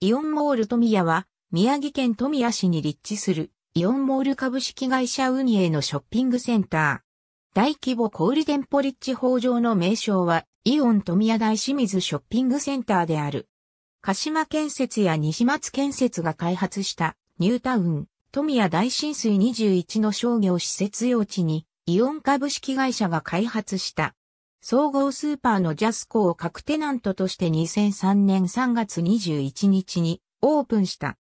イオンモール富谷は、宮城県富谷市に立地する、イオンモール株式会社運営のショッピングセンター。大規模小売店舗立地法上の名称は、イオン富谷大清水ショッピングセンターである。鹿島建設や西松建設が開発した、ニュータウン、富谷大浸水21の商業施設用地に、イオン株式会社が開発した、総合スーパーのジャスコを各テナントとして2003年3月21日にオープンした。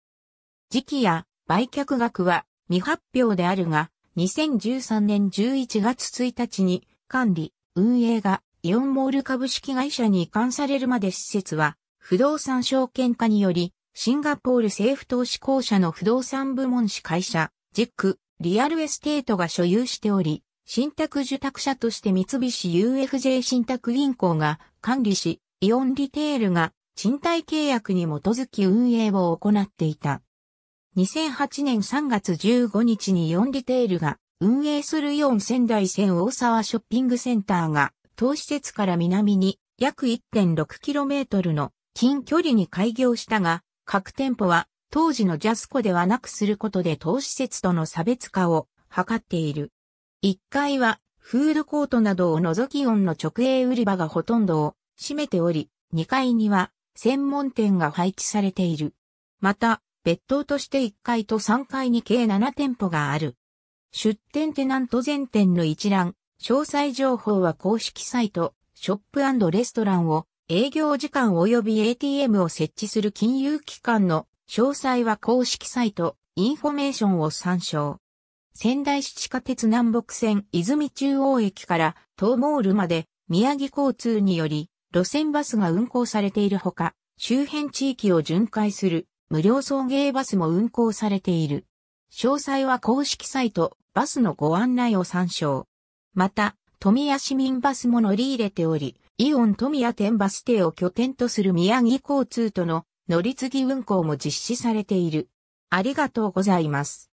時期や売却額は未発表であるが、2013年11月1日に管理、運営がイオンモール株式会社に移管されるまで施設は不動産証券化により、シンガポール政府投資公社の不動産部門司会社、ジック、リアルエステートが所有しており、信託受託者として三菱 UFJ 信託銀行が管理し、イオンリテールが賃貸契約に基づき運営を行っていた。2008年3月15日にイオンリテールが運営するイオン仙台線大沢ショッピングセンターが当施設から南に約 1.6km の近距離に開業したが、各店舗は当時のジャスコではなくすることで当施設との差別化を図っている。1階はフードコートなどを除き音の直営売り場がほとんどを占めており、2階には専門店が配置されている。また、別棟として1階と3階に計7店舗がある。出店テナント全店の一覧、詳細情報は公式サイト、ショップレストランを、営業時間及び ATM を設置する金融機関の詳細は公式サイト、インフォメーションを参照。仙台市地下鉄南北線泉中央駅から東モールまで宮城交通により路線バスが運行されているほか、周辺地域を巡回する無料送迎バスも運行されている。詳細は公式サイト、バスのご案内を参照。また、富谷市民バスも乗り入れており、イオン富谷店バス停を拠点とする宮城交通との乗り継ぎ運行も実施されている。ありがとうございます。